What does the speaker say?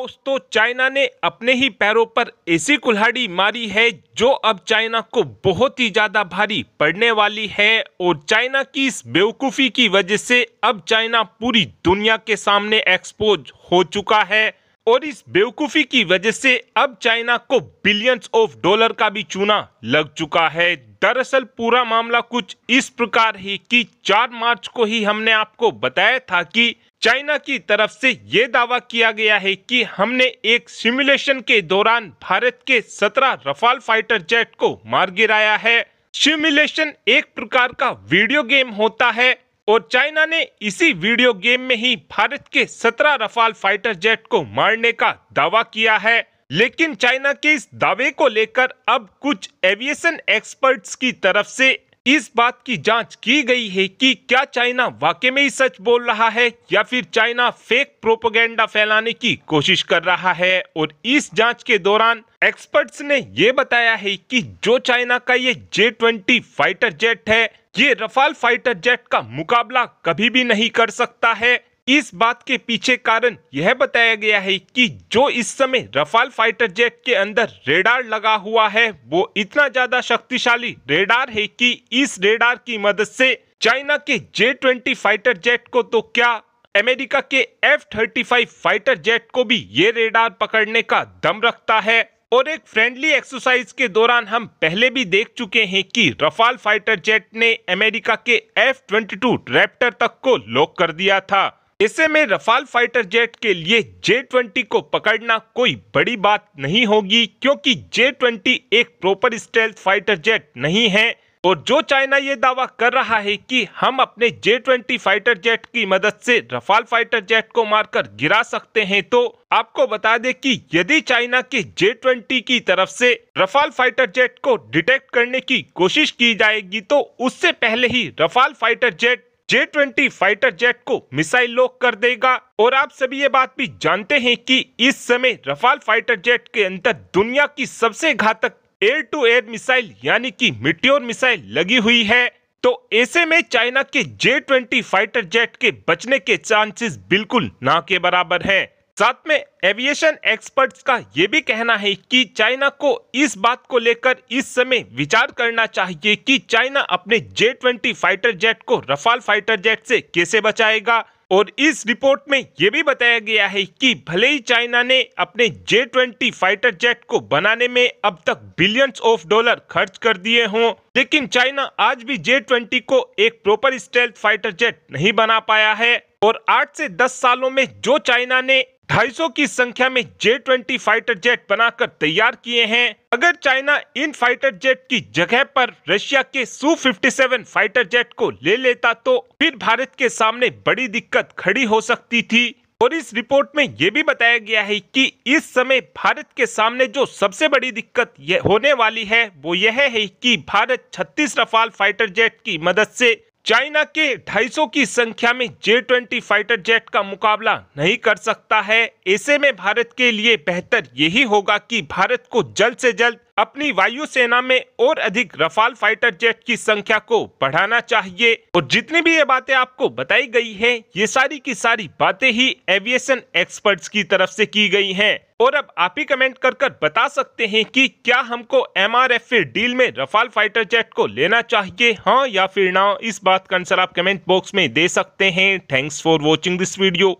दोस्तों चाइना ने अपने ही पैरों पर ऐसी कुल्हाड़ी मारी है जो अब चाइना को बहुत ही ज़्यादा भारी पड़ने वाली है और चाइना की इस बेवकूफ़ी की वजह से अब चाइना पूरी दुनिया के सामने एक्सपोज हो चुका है और इस बेवकूफ़ी की वजह से अब चाइना को बिलियंस ऑफ डॉलर का भी चूना लग चुका है दरअसल पूरा मामला कुछ इस प्रकार है कि 4 मार्च को ही हमने आपको बताया था कि चाइना की तरफ से ये दावा किया गया है कि हमने एक सिमुलेशन के दौरान भारत के 17 रफाल फाइटर जेट को मार गिराया है सिमुलेशन एक प्रकार का वीडियो गेम होता है और चाइना ने इसी वीडियो गेम में ही भारत के 17 रफाल फाइटर जेट को मारने का दावा किया है लेकिन चाइना के इस दावे को लेकर अब कुछ एविएशन एक्सपर्ट्स की तरफ से इस बात की जांच की गई है कि क्या चाइना वाकई में ही सच बोल रहा है या फिर चाइना फेक प्रोपोगेंडा फैलाने की कोशिश कर रहा है और इस जांच के दौरान एक्सपर्ट्स ने ये बताया है कि जो चाइना का ये जे ट्वेंटी फाइटर जेट है ये रफाल फाइटर जेट का मुकाबला कभी भी नहीं कर सकता है इस बात के पीछे कारण यह बताया गया है कि जो इस समय रफाल फाइटर जेट के अंदर रेडार लगा हुआ है वो इतना ज्यादा शक्तिशाली रेडार है कि इस रेडार की मदद से चाइना के जे ट्वेंटी फाइटर जेट को तो क्या अमेरिका के F thirty five fighter jet को भी ये रेडार पकड़ने का दम रखता है और एक फ्रेंडली एक्सरसाइज के दौरान हम पहले भी देख चुके हैं कि रफाल फाइटर जेट ने अमेरिका के एफ ट्वेंटी टू रैप्टर तक को लॉक कर दिया था ऐसे में रफाल फाइटर जेट के लिए जे ट्वेंटी को पकड़ना कोई बड़ी बात नहीं होगी क्योंकि जे ट्वेंटी एक प्रॉपर स्टेल फाइटर जेट नहीं है और जो चाइना ये दावा कर रहा है कि हम अपने जे ट्वेंटी फाइटर जेट की मदद से रफाल फाइटर जेट को मारकर गिरा सकते हैं तो आपको बता दें कि यदि चाइना के जे ट्वेंटी की तरफ से रफाल फाइटर जेट को डिटेक्ट करने की कोशिश की जाएगी तो उससे पहले ही Rafale fighter jet J twenty fighter jet को मिसाइल लॉक कर देगा और आप सभी ये बात भी जानते हैं कि इस समय रफाल फाइटर जेट के अंदर दुनिया की सबसे घातक एयर टू एयर मिसाइल यानी कि मिट्योर मिसाइल लगी हुई है तो ऐसे में चाइना के जे ट्वेंटी फाइटर जेट के बचने के चांसेस बिल्कुल ना के बराबर हैं। साथ में एविएशन एक्सपर्ट्स का ये भी कहना है कि चाइना को इस बात को लेकर इस समय विचार करना चाहिए कि चाइना अपने जे ट्वेंटी फाइटर जेट को रफाल फाइटर जेट से कैसे बचाएगा और इस रिपोर्ट में ये भी बताया गया है कि भले ही चाइना ने अपने जे ट्वेंटी फाइटर जेट को बनाने में अब तक बिलियंस ऑफ डॉलर खर्च कर दिए हों लेकिन चाइना आज भी जे ट्वेंटी को एक प्रॉपर स्टेल्थ फाइटर जेट नहीं बना पाया है और आठ से दस सालों में जो चाइना ने 250 की संख्या में जे ट्वेंटी फाइटर जेट बनाकर तैयार किए हैं अगर चाइना इन फाइटर जेट की जगह पर रशिया के सू 57 फाइटर जेट को ले लेता तो फिर भारत के सामने बड़ी दिक्कत खड़ी हो सकती थी और इस रिपोर्ट में ये भी बताया गया है कि इस समय भारत के सामने जो सबसे बड़ी दिक्कत होने वाली है वो यह है कि भारत 36 रफाल फाइटर जेट की मदद से चाइना के 250 की संख्या में जे ट्वेंटी फाइटर जेट का मुकाबला नहीं कर सकता है ऐसे में भारत के लिए बेहतर यही होगा कि भारत को जल्द से जल्द अपनी वायुसेना में और अधिक रफाल फाइटर जेट की संख्या को बढ़ाना चाहिए और जितनी भी ये बातें आपको बताई गई हैं ये सारी की सारी बातें ही एविएशन एक्सपर्ट्स की तरफ से की गई हैं और अब आप ही कमेंट कर कर बता सकते हैं कि क्या हमको एम आर एफ डील में रफाल फाइटर जेट को लेना चाहिए हाँ या फिर ना इस बात का आंसर आप कमेंट बॉक्स में दे सकते हैं thanks for watching this video